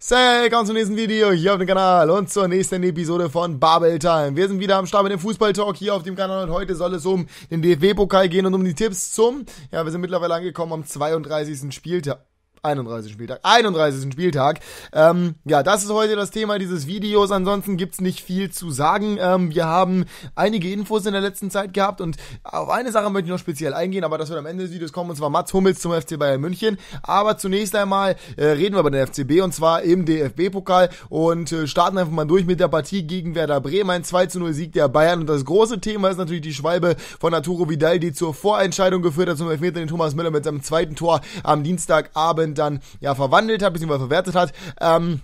Say, komm zum nächsten Video hier auf dem Kanal und zur nächsten Episode von Babel Time. Wir sind wieder am Start mit dem Fußball Talk hier auf dem Kanal und heute soll es um den DFB-Pokal gehen und um die Tipps zum, ja, wir sind mittlerweile angekommen am 32. Spieltag. 31. Spieltag. 31. Spieltag. Ähm, ja, das ist heute das Thema dieses Videos. Ansonsten gibt's nicht viel zu sagen. Ähm, wir haben einige Infos in der letzten Zeit gehabt und auf eine Sache möchte ich noch speziell eingehen, aber das wird am Ende des Videos kommen und zwar Mats Hummels zum FC Bayern München. Aber zunächst einmal äh, reden wir über den FCB und zwar im DFB-Pokal und äh, starten einfach mal durch mit der Partie gegen Werder Bremen. Ein 2 zu 0 Sieg der Bayern und das große Thema ist natürlich die Schwalbe von Arturo Vidal, die zur Voreinscheidung geführt hat zum Elfmeter den Thomas Müller mit seinem zweiten Tor am Dienstagabend Content dann ja verwandelt hat, beziehungsweise verwertet hat, ähm,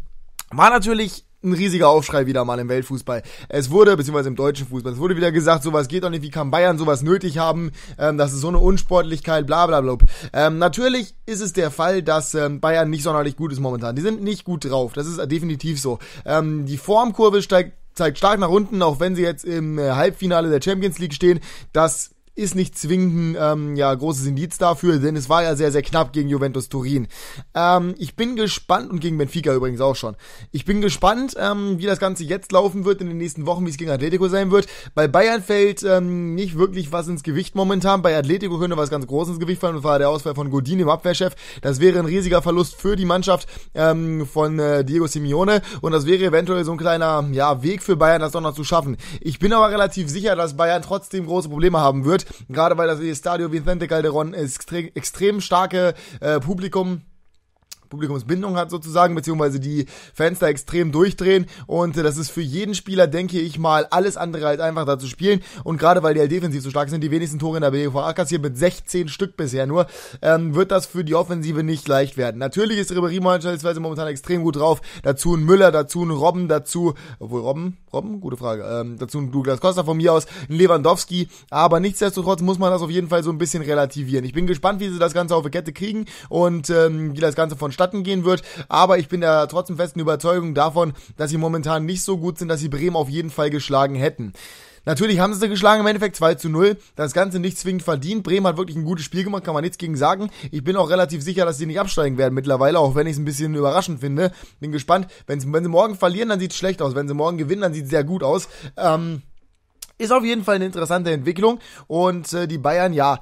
war natürlich ein riesiger Aufschrei wieder mal im Weltfußball. Es wurde, beziehungsweise im deutschen Fußball, es wurde wieder gesagt, sowas geht doch nicht, wie kann Bayern sowas nötig haben, ähm, das ist so eine Unsportlichkeit, bla bla bla. Ähm, natürlich ist es der Fall, dass ähm, Bayern nicht sonderlich gut ist momentan. Die sind nicht gut drauf, das ist definitiv so. Ähm, die Formkurve steigt zeigt stark nach unten, auch wenn sie jetzt im äh, Halbfinale der Champions League stehen. Das ist nicht zwingend ähm, ja, großes Indiz dafür, denn es war ja sehr, sehr knapp gegen Juventus Turin. Ähm, ich bin gespannt, und gegen Benfica übrigens auch schon. Ich bin gespannt, ähm, wie das Ganze jetzt laufen wird in den nächsten Wochen, wie es gegen Atletico sein wird. Bei Bayern fällt ähm, nicht wirklich was ins Gewicht momentan. Bei Atletico könnte was ganz Großes ins Gewicht fallen, und zwar der Ausfall von Godin im Abwehrchef. Das wäre ein riesiger Verlust für die Mannschaft ähm, von äh, Diego Simeone und das wäre eventuell so ein kleiner ja, Weg für Bayern, das doch noch zu schaffen. Ich bin aber relativ sicher, dass Bayern trotzdem große Probleme haben wird, Gerade weil das Estadio Vicente Calderón ist extrem, extrem starke äh, Publikum Publikumsbindung hat sozusagen, beziehungsweise die Fans da extrem durchdrehen. Und äh, das ist für jeden Spieler, denke ich mal, alles andere als einfach da zu spielen. Und gerade weil die halt defensiv so stark sind, die wenigsten Tore in der BDVA kassiert mit 16 Stück bisher nur, ähm, wird das für die Offensive nicht leicht werden. Natürlich ist Ribery beispielsweise momentan extrem gut drauf. Dazu ein Müller, dazu ein Robben, dazu, obwohl Robben, Robben, gute Frage, ähm, dazu ein Douglas Costa von mir aus, ein Lewandowski. Aber nichtsdestotrotz muss man das auf jeden Fall so ein bisschen relativieren. Ich bin gespannt, wie sie das Ganze auf die Kette kriegen und ähm, wie das Ganze von vonstatten vonstatten gehen wird. Aber ich bin der trotzdem festen Überzeugung davon, dass sie momentan nicht so gut sind, dass sie Bremen auf jeden Fall geschlagen hätten. Natürlich haben sie sie geschlagen im Endeffekt 2 zu 0. Das Ganze nicht zwingend verdient. Bremen hat wirklich ein gutes Spiel gemacht, kann man nichts gegen sagen. Ich bin auch relativ sicher, dass sie nicht absteigen werden mittlerweile, auch wenn ich es ein bisschen überraschend finde. Bin gespannt. Wenn's, wenn sie morgen verlieren, dann sieht es schlecht aus. Wenn sie morgen gewinnen, dann sieht es sehr gut aus. Ähm, ist auf jeden Fall eine interessante Entwicklung. Und äh, die Bayern, ja.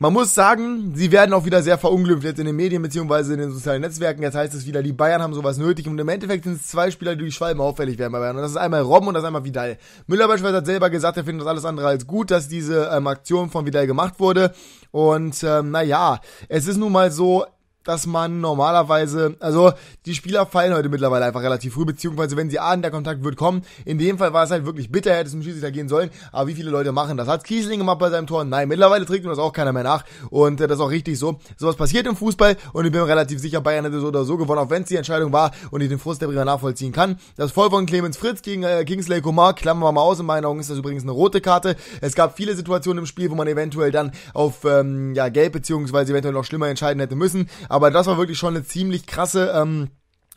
Man muss sagen, sie werden auch wieder sehr verunglimpft jetzt in den Medien beziehungsweise in den sozialen Netzwerken. Jetzt heißt es wieder, die Bayern haben sowas nötig und im Endeffekt sind es zwei Spieler, die durch Schwalben auffällig werden bei Bayern. Und das ist einmal Robben und das ist einmal Vidal. Müller beispielsweise hat selber gesagt, er findet das alles andere als gut, dass diese ähm, Aktion von Vidal gemacht wurde. Und ähm, naja, es ist nun mal so, dass man normalerweise, also die Spieler fallen heute mittlerweile einfach relativ früh, beziehungsweise wenn sie ahnen, der Kontakt wird kommen. In dem Fall war es halt wirklich bitter, hätte es im Schiedsrichter gehen sollen, aber wie viele Leute machen das? Hat Kiesling gemacht bei seinem Tor? Nein, mittlerweile trägt nur das auch keiner mehr nach und äh, das ist auch richtig so. Sowas passiert im Fußball und ich bin mir relativ sicher, Bayern hätte so oder so gewonnen, auch wenn es die Entscheidung war und ich den Frust der Bremer nachvollziehen kann. Das Voll von Clemens Fritz gegen äh, Kingsley Coman, klammern wir mal aus, in meinen Augen ist das übrigens eine rote Karte. Es gab viele Situationen im Spiel, wo man eventuell dann auf ähm, ja, gelb beziehungsweise eventuell noch schlimmer entscheiden hätte müssen, aber das war wirklich schon eine ziemlich krasse ähm,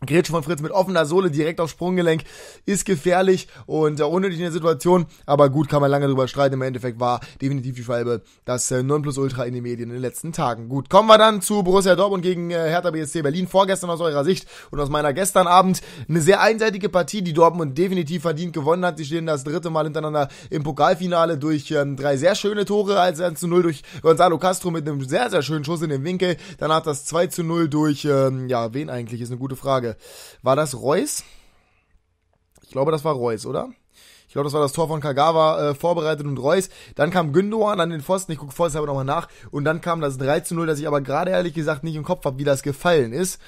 Grätsche von Fritz mit offener Sohle direkt auf Sprunggelenk ist gefährlich und äh, unnötig in der Situation, aber gut, kann man lange drüber streiten. Im Endeffekt war definitiv die Schwalbe das äh, 9 plus Ultra in den Medien in den letzten Tagen. Gut, kommen wir dann zu Borussia Dortmund gegen äh, Hertha BSC Berlin. Vorgestern aus eurer Sicht und aus meiner gestern Abend eine sehr einseitige Partie, die Dortmund definitiv verdient gewonnen hat. Sie stehen das dritte Mal hintereinander im Pokalfinale durch ähm, drei sehr schöne Tore, als 1 zu 0 durch Gonzalo Castro mit einem sehr, sehr schönen Schuss in den Winkel. Danach das 2 zu 0 durch, ähm, ja, wen eigentlich, ist eine gute Frage. Frage. War das Reus? Ich glaube, das war Reus, oder? Ich glaube, das war das Tor von Kagawa, äh, vorbereitet und Reus. Dann kam Gündogan an den Pfosten, ich gucke vorsichtshalber nochmal nach. Und dann kam das 3 zu 0, das ich aber gerade ehrlich gesagt nicht im Kopf habe, wie das gefallen ist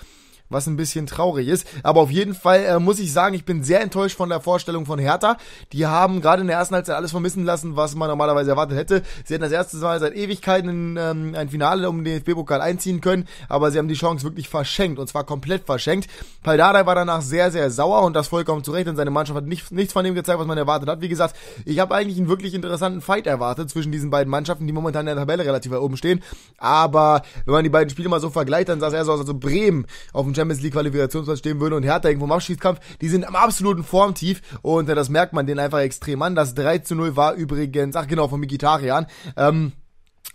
was ein bisschen traurig ist. Aber auf jeden Fall äh, muss ich sagen, ich bin sehr enttäuscht von der Vorstellung von Hertha. Die haben gerade in der ersten Halbzeit alles vermissen lassen, was man normalerweise erwartet hätte. Sie hätten das erste Mal seit Ewigkeiten in, ähm, ein Finale um den DFB-Pokal einziehen können, aber sie haben die Chance wirklich verschenkt und zwar komplett verschenkt. Paldada war danach sehr, sehr sauer und das vollkommen zu Recht, denn seine Mannschaft hat nicht, nichts von dem gezeigt, was man erwartet hat. Wie gesagt, ich habe eigentlich einen wirklich interessanten Fight erwartet zwischen diesen beiden Mannschaften, die momentan in der Tabelle relativ weit oben stehen. Aber wenn man die beiden Spiele mal so vergleicht, dann sah es eher so aus, als Bremen auf dem Champions League Qualifikationsplatz stehen würde und Hertha irgendwo im Abschiedskampf. Die sind am absoluten Formtief und äh, das merkt man denen einfach extrem an. Das 3 zu 0 war übrigens, ach genau, von Mikitarian. Ähm,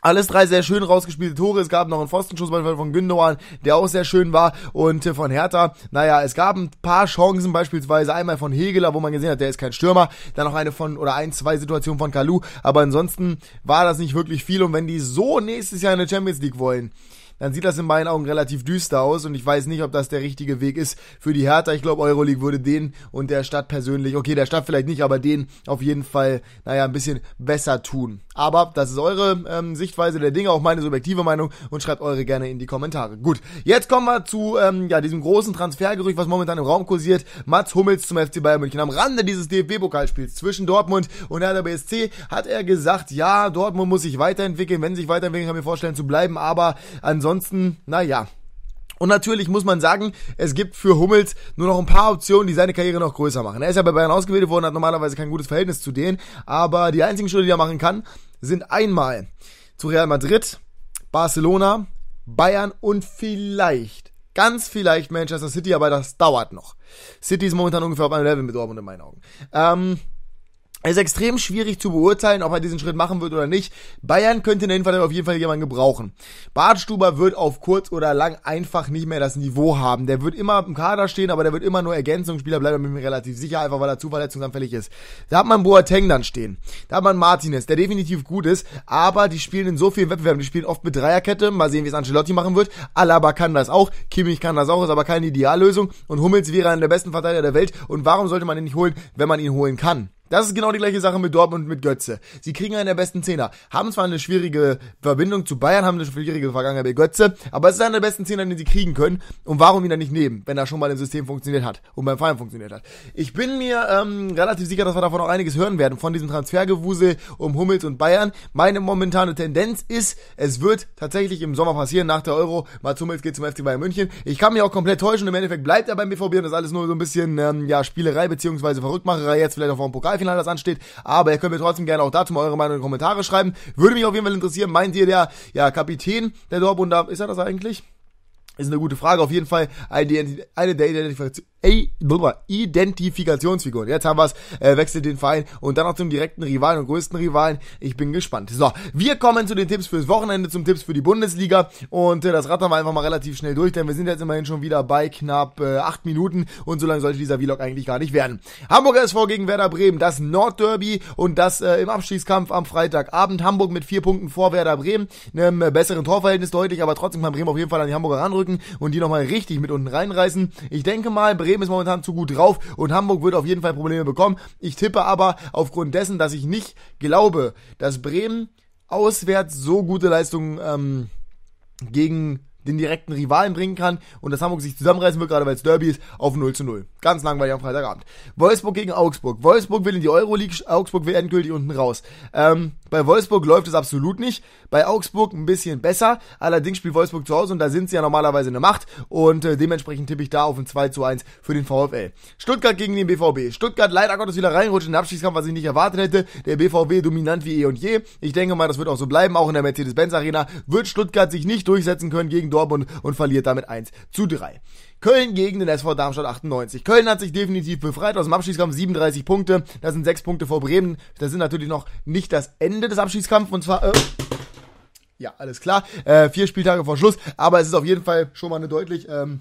alles drei sehr schön rausgespielte Tore. Es gab noch einen Pfostenschuss von Gündogan, der auch sehr schön war. Und äh, von Hertha, naja, es gab ein paar Chancen, beispielsweise einmal von Hegeler, wo man gesehen hat, der ist kein Stürmer. Dann noch eine von, oder ein, zwei Situationen von Kalu. Aber ansonsten war das nicht wirklich viel. Und wenn die so nächstes Jahr in der Champions League wollen, dann sieht das in meinen Augen relativ düster aus und ich weiß nicht, ob das der richtige Weg ist für die Hertha. Ich glaube, Euroleague würde den und der Stadt persönlich, okay, der Stadt vielleicht nicht, aber den auf jeden Fall, naja, ein bisschen besser tun. Aber das ist eure ähm, Sichtweise der Dinge, auch meine subjektive Meinung und schreibt eure gerne in die Kommentare. Gut, jetzt kommen wir zu ähm, ja, diesem großen Transfergerücht, was momentan im Raum kursiert. Mats Hummels zum FC Bayern München. Am Rande dieses DFB-Pokalspiels zwischen Dortmund und Hertha BSC hat er gesagt, ja, Dortmund muss sich weiterentwickeln. Wenn sich weiterentwickeln, kann ich mir vorstellen zu bleiben. Aber ansonsten, naja, und natürlich muss man sagen, es gibt für Hummels nur noch ein paar Optionen, die seine Karriere noch größer machen. Er ist ja bei Bayern ausgewählt worden, hat normalerweise kein gutes Verhältnis zu denen, aber die einzigen Schritte, die er machen kann, sind einmal zu Real Madrid, Barcelona, Bayern und vielleicht, ganz vielleicht Manchester City, aber das dauert noch. City ist momentan ungefähr auf einem Level mit Dortmund in meinen Augen. Ähm, es ist extrem schwierig zu beurteilen, ob er diesen Schritt machen wird oder nicht. Bayern könnte in der Innenverteidigung auf jeden Fall jemanden gebrauchen. Bartstuber wird auf kurz oder lang einfach nicht mehr das Niveau haben. Der wird immer im Kader stehen, aber der wird immer nur Ergänzungsspieler bleiben, bin ich mir relativ sicher, einfach weil er zu verletzungsanfällig ist. Da hat man Boateng dann stehen. Da hat man Martinez, der definitiv gut ist, aber die spielen in so vielen Wettbewerben. Die spielen oft mit Dreierkette. Mal sehen, wie es Ancelotti machen wird. Alaba kann das auch. Kimmich kann das auch, ist aber keine Ideallösung. Und Hummels wäre einer der besten Verteidiger der Welt. Und warum sollte man ihn nicht holen, wenn man ihn holen kann? Das ist genau die gleiche Sache mit Dortmund und mit Götze. Sie kriegen einen der besten Zehner. Haben zwar eine schwierige Verbindung zu Bayern, haben eine schwierige Vergangenheit mit Götze, aber es ist einer der besten Zehner, den sie kriegen können. Und warum ihn dann nicht nehmen, wenn er schon mal im System funktioniert hat und beim Verein funktioniert hat? Ich bin mir ähm, relativ sicher, dass wir davon auch einiges hören werden, von diesem Transfergewusel um Hummels und Bayern. Meine momentane Tendenz ist, es wird tatsächlich im Sommer passieren, nach der Euro. Mats Hummels geht zum FC Bayern München. Ich kann mich auch komplett täuschen, im Endeffekt bleibt er beim BVB und das ist alles nur so ein bisschen ähm, ja, Spielerei beziehungsweise Verrückmacherei, jetzt vielleicht auch vom Pokalfinale. Wochenende das ansteht. Aber ihr könnt mir trotzdem gerne auch dazu mal eure Meinung in die Kommentare schreiben. Würde mich auf jeden Fall interessieren. Meint ihr, der ja, Kapitän der Dortmunder, ist er das eigentlich? Ist eine gute Frage. Auf jeden Fall eine der Identifikation, ey, Identifikationsfiguren. Jetzt haben wir es, äh, wechselt den Verein und dann auch zum direkten Rivalen und größten Rivalen. Ich bin gespannt. So, wir kommen zu den Tipps fürs Wochenende, zum Tipps für die Bundesliga und äh, das rattern wir einfach mal relativ schnell durch, denn wir sind jetzt immerhin schon wieder bei knapp äh, acht Minuten und so lange sollte dieser Vlog eigentlich gar nicht werden. Hamburger SV gegen Werder Bremen, das Nordderby und das äh, im Abstiegskampf am Freitagabend. Hamburg mit vier Punkten vor Werder Bremen, einem besseren Torverhältnis deutlich, aber trotzdem kann Bremen auf jeden Fall an die Hamburger ranrücken drücken und die nochmal richtig mit unten reinreißen. Ich denke mal, Bremen ist momentan zu gut drauf und Hamburg wird auf jeden Fall Probleme bekommen. Ich tippe aber aufgrund dessen, dass ich nicht glaube, dass Bremen auswärts so gute Leistungen ähm, gegen den direkten Rivalen bringen kann und dass Hamburg sich zusammenreißen wird, gerade weil es Derby ist, auf 0 zu 0. Ganz langweilig am Freitagabend. Wolfsburg gegen Augsburg. Wolfsburg will in die Euroleague, Augsburg will endgültig unten raus. Ähm, bei Wolfsburg läuft es absolut nicht. Bei Augsburg ein bisschen besser. Allerdings spielt Wolfsburg zu Hause und da sind sie ja normalerweise eine Macht. Und äh, dementsprechend tippe ich da auf ein 2 zu 1 für den VfL. Stuttgart gegen den BVB. Stuttgart leider Gottes wieder reinrutscht in den Abschiedskampf, was ich nicht erwartet hätte. Der BVB dominant wie eh und je. Ich denke mal, das wird auch so bleiben. Auch in der Mercedes-Benz Arena wird Stuttgart sich nicht durchsetzen können gegen Dortmund und verliert damit 1 zu 3. Köln gegen den SV Darmstadt 98. Köln hat sich definitiv befreit aus dem Abschiedskampf, 37 Punkte, das sind 6 Punkte vor Bremen. Das sind natürlich noch nicht das Ende des Abschiedskampfs und zwar... Äh, ja, alles klar. Äh, vier Spieltage vor Schluss, aber es ist auf jeden Fall schon mal eine deutlich ähm,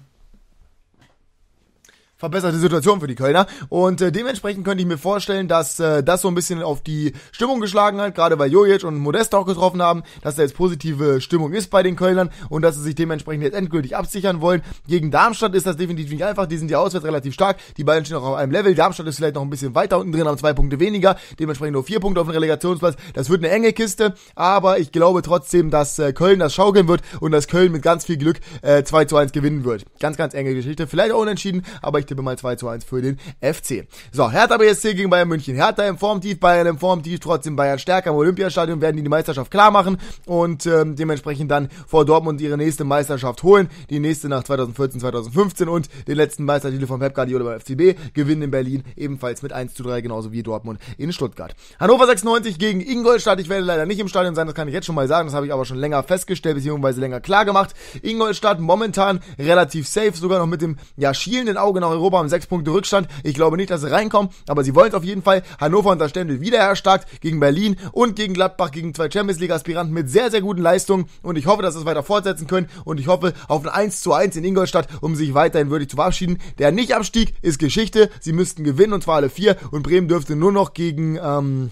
verbesserte Situation für die Kölner. Und äh, dementsprechend könnte ich mir vorstellen, dass äh, das so ein bisschen auf die Stimmung geschlagen hat, gerade weil Jojic und Modest auch getroffen haben, dass da jetzt positive Stimmung ist bei den Kölnern und dass sie sich dementsprechend jetzt endgültig absichern wollen. Gegen Darmstadt ist das definitiv nicht einfach, die sind ja auswärts relativ stark, die beiden stehen auch auf einem Level, Darmstadt ist vielleicht noch ein bisschen weiter unten drin, haben zwei Punkte weniger, dementsprechend nur vier Punkte auf dem Relegationsplatz. Das wird eine enge Kiste, aber ich glaube trotzdem, dass äh, Köln das schaukeln wird und dass Köln mit ganz viel Glück äh, 2 zu 1 gewinnen wird. Ganz, ganz enge Geschichte, vielleicht auch unentschieden, aber ich tippe mal 2 zu 1 für den FC. So, Hertha BSC gegen Bayern München. Hertha im Formtief, Bayern im Formtief, trotzdem Bayern stärker im Olympiastadion, werden die die Meisterschaft klar machen und ähm, dementsprechend dann vor Dortmund ihre nächste Meisterschaft holen. Die nächste nach 2014, 2015 und den letzten Meistertitel von Pep Guardiola beim FCB gewinnen in Berlin ebenfalls mit 1 zu 3, genauso wie Dortmund in Stuttgart. Hannover 96 gegen Ingolstadt. Ich werde leider nicht im Stadion sein, das kann ich jetzt schon mal sagen. Das habe ich aber schon länger festgestellt, beziehungsweise länger klar gemacht. Ingolstadt momentan relativ safe, sogar noch mit dem ja, schielenden Auge nach Europa haben sechs Punkte Rückstand. Ich glaube nicht, dass sie reinkommen, aber sie wollen es auf jeden Fall. Hannover unter Stendel wieder erstarkt gegen Berlin und gegen Gladbach, gegen zwei Champions League Aspiranten mit sehr, sehr guten Leistungen. Und ich hoffe, dass sie es weiter fortsetzen können. Und ich hoffe auf ein 1 zu 1 in Ingolstadt, um sich weiterhin würdig zu verabschieden. Der Nicht-Abstieg ist Geschichte. Sie müssten gewinnen und zwar alle vier. Und Bremen dürfte nur noch gegen, ähm,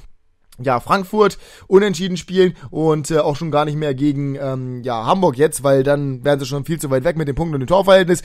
ja, Frankfurt unentschieden spielen und äh, auch schon gar nicht mehr gegen ähm, ja, Hamburg jetzt, weil dann wären sie schon viel zu weit weg mit den Punkten und dem Torverhältnis.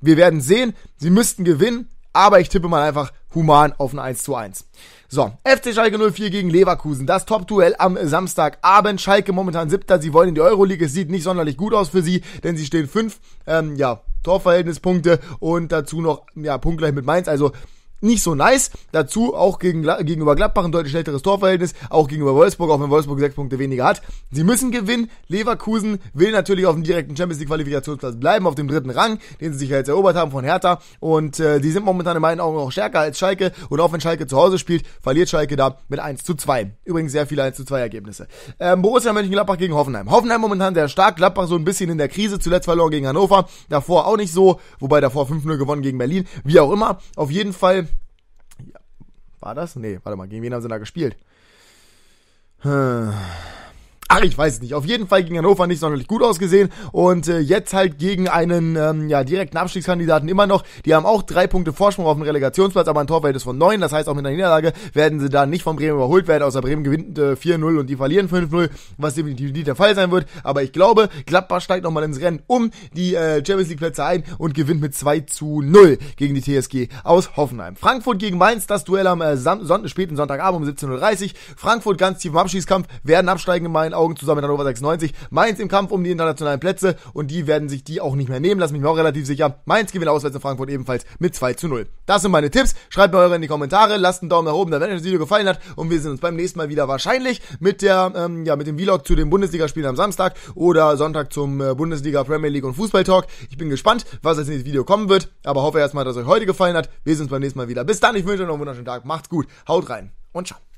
Wir werden sehen. Sie müssten gewinnen, aber ich tippe mal einfach human auf ein 1 zu 1. So, FC Schalke 04 gegen Leverkusen. Das Top-Duell am Samstagabend. Schalke momentan siebter. Sie wollen in die Euroleague. Es sieht nicht sonderlich gut aus für sie, denn sie stehen fünf, ähm, ja, Torverhältnispunkte und dazu noch, ja, punktgleich mit Mainz. Also, nicht so nice. Dazu auch gegen, gegenüber Gladbach ein deutlich schlechteres Torverhältnis, auch gegenüber Wolfsburg, auch wenn Wolfsburg sechs Punkte weniger hat. Sie müssen gewinnen. Leverkusen will natürlich auf dem direkten Champions League Qualifikationsplatz bleiben, auf dem dritten Rang, den sie sich ja jetzt erobert haben von Hertha. Und äh, die sind momentan in meinen Augen auch stärker als Schalke. Und auch wenn Schalke zu Hause spielt, verliert Schalke da mit 1 zu 2. Übrigens sehr viele 1 zu 2 Ergebnisse. Ähm, Borussia Mönchengladbach gegen Hoffenheim. Hoffenheim momentan sehr stark, Gladbach so ein bisschen in der Krise, zuletzt verloren gegen Hannover, davor auch nicht so, wobei davor 5-0 gewonnen gegen Berlin, wie auch immer. Auf jeden Fall war das? Nee, warte mal, gegen wen haben sie da gespielt? Hm. Ach, ich weiß nicht. Auf jeden Fall gegen Hannover nicht sonderlich gut ausgesehen. Und äh, jetzt halt gegen einen ähm, ja, direkten Abstiegskandidaten immer noch. Die haben auch drei Punkte Vorsprung auf dem Relegationsplatz, aber ein Torfeld ist von neun. Das heißt, auch mit einer Niederlage werden sie da nicht von Bremen überholt werden, außer Bremen gewinnt äh, 4-0 und die verlieren 5-0, was definitiv nicht der Fall sein wird. Aber ich glaube, Gladbach steigt nochmal ins Rennen um die äh, Champions League Plätze ein und gewinnt mit 2 zu 0 gegen die TSG aus Hoffenheim. Frankfurt gegen Mainz, das Duell am äh, Son späten Sonntagabend um 17.30 Uhr. Frankfurt ganz tief im Abstiegskampf, werden absteigen in Mainz Augen zusammen mit Hannover 96. Mainz im Kampf um die internationalen Plätze und die werden sich die auch nicht mehr nehmen, lass mich mir auch relativ sicher. Mainz gewinnt auswärts in Frankfurt ebenfalls mit 2 zu 0. Das sind meine Tipps. Schreibt mir eure in die Kommentare, lasst einen Daumen nach oben, da wenn euch das Video gefallen hat und wir sehen uns beim nächsten Mal wieder wahrscheinlich mit der ähm, ja mit dem Vlog zu den Bundesligaspielen am Samstag oder Sonntag zum äh, Bundesliga Premier League und Fußball Talk. Ich bin gespannt, was als nächstes Video kommen wird, aber hoffe erstmal, dass euch heute gefallen hat. Wir sehen uns beim nächsten Mal wieder. Bis dann, ich wünsche euch noch einen wunderschönen Tag. Macht's gut. Haut rein und ciao.